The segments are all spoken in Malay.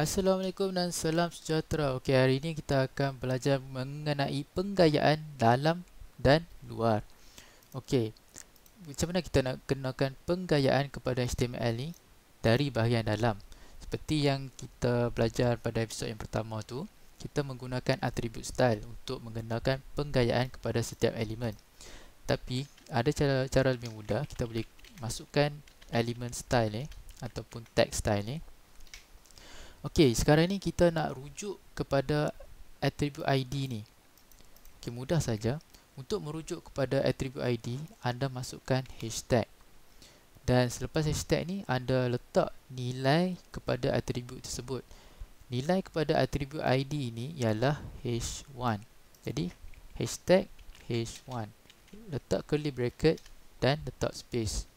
Assalamualaikum dan salam sejahtera. Okey, hari ini kita akan belajar mengenai penggayaan dalam dan luar. Okey. Macam mana kita nak kenalkan penggayaan kepada HTML ni dari bahagian dalam? Seperti yang kita belajar pada episod yang pertama tu, kita menggunakan atribut style untuk mengenalkan penggayaan kepada setiap elemen. Tapi ada cara cara lebih mudah, kita boleh masukkan elemen style ni ataupun text style ni Okey, sekarang ni kita nak rujuk kepada atribut ID ni. Okey, mudah saja. Untuk merujuk kepada atribut ID, anda masukkan hashtag. Dan selepas hashtag ni, anda letak nilai kepada atribut tersebut. Nilai kepada atribut ID ini ialah H1. Jadi, hashtag H1. Letak curly bracket dan letak space.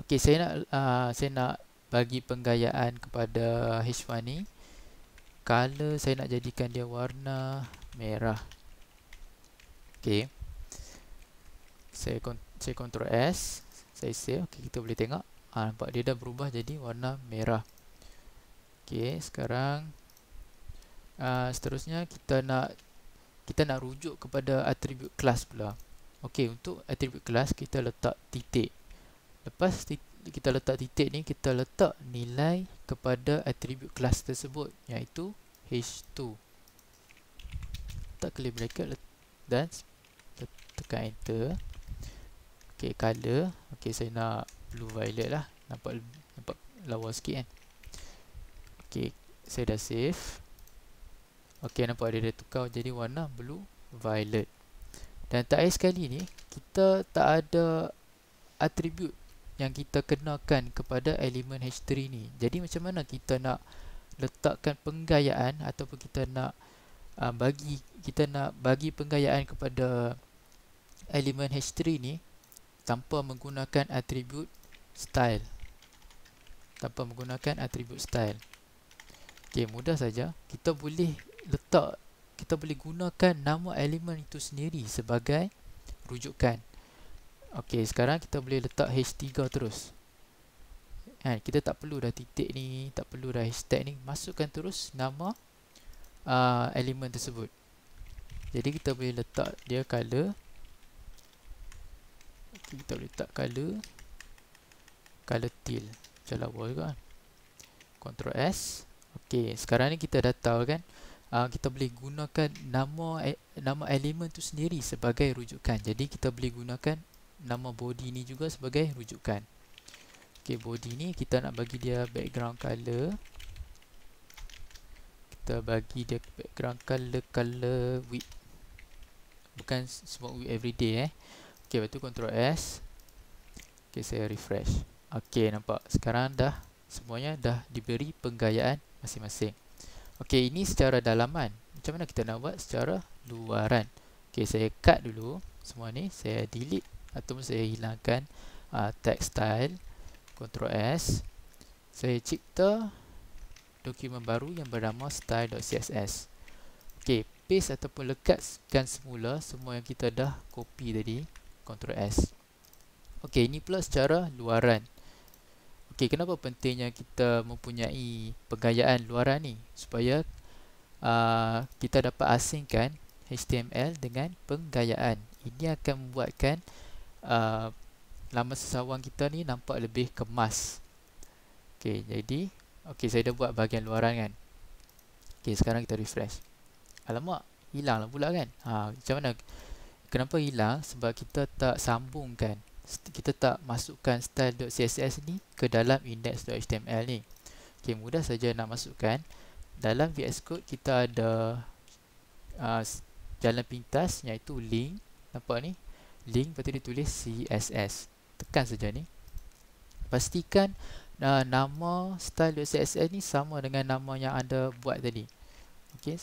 Okey, saya nak uh, saya nak bagi penggayaan kepada H1 ni color saya nak jadikan dia warna merah ok saya, saya ctrl S saya save, okay, kita boleh tengok ha, nampak dia dah berubah jadi warna merah ok, sekarang uh, seterusnya kita nak kita nak rujuk kepada atribut kelas pula ok, untuk atribut kelas kita letak titik lepas titik kita letak titik ni kita letak nilai kepada atribut kelas tersebut iaitu h2 Tak curly bracket dan tekan enter ok color ok saya nak blue violet lah nampak nampak lawa sikit kan ok saya dah save ok nampak dia dah tukar jadi warna blue violet dan tak air sekali ni kita tak ada atribut yang kita kenakan kepada elemen H3 ni. Jadi macam mana kita nak letakkan penggayaan ataupun kita nak uh, bagi kita nak bagi penggayaan kepada elemen H3 ni tanpa menggunakan atribut style. Tanpa menggunakan atribut style. Okey, mudah saja. Kita boleh letak kita boleh gunakan nama elemen itu sendiri sebagai rujukan ok sekarang kita boleh letak h3 terus kan kita tak perlu dah titik ni tak perlu dah hashtag ni masukkan terus nama uh, elemen tersebut jadi kita boleh letak dia color okay, kita boleh letak color color teal macam lawa juga kan ctrl s ok sekarang ni kita dah tahu kan Uh, kita boleh gunakan nama eh, nama elemen tu sendiri sebagai rujukan. Jadi kita boleh gunakan nama body ni juga sebagai rujukan. Okey, body ni kita nak bagi dia background color. Kita bagi dia background color color with bukan semua with everyday eh. Okey, lepas tu control S. Okey, saya refresh. Okey, nampak. Sekarang dah semuanya dah diberi penggayaan masing-masing. Okey, ini secara dalaman. Macam mana kita nak buat secara luaran? Okey, saya cut dulu semua ni. Saya delete ataupun saya hilangkan uh, text style control S saya cipta dokumen baru yang bernama style.css ok, paste ataupun lekatkan semula semua yang kita dah copy tadi control S ok, ini pula secara luaran ok, kenapa pentingnya kita mempunyai penggayaan luaran ni supaya uh, kita dapat asingkan HTML dengan penggayaan ini akan membuatkan Uh, lama sesawang kita ni nampak lebih kemas. Okey, jadi okey saya dah buat bahagian luaran kan. Okey, sekarang kita refresh. Alamak, hilanglah pula kan. Ha, macam mana? Kenapa hilang? Sebab kita tak sambungkan. Kita tak masukkan style.css ni ke dalam index.html ni. Okey, mudah saja nak masukkan. Dalam VS Code kita ada uh, jalan pintas iaitu link. Nampak ni? link Lepas tu dia tulis CSS Tekan saja ni Pastikan uh, nama style CSS ni sama dengan nama yang anda buat tadi okay.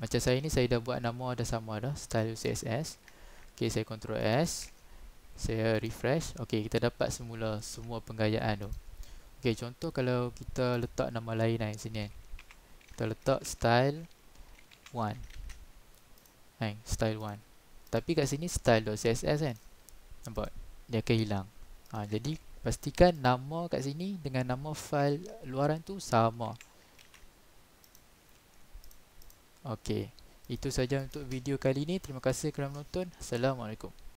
Macam saya ni saya dah buat nama dah sama dah style CSS okay, Saya control S Saya refresh okay, Kita dapat semula semua penggayaan tu okay, Contoh kalau kita letak nama lain kan, sini kan kita letak style 1 style 1 tapi kat sini style.css kan Nampak? Dia akan hilang ha, Jadi pastikan nama kat sini Dengan nama file luaran tu sama Okey, Itu saja untuk video kali ini Terima kasih kerana menonton Assalamualaikum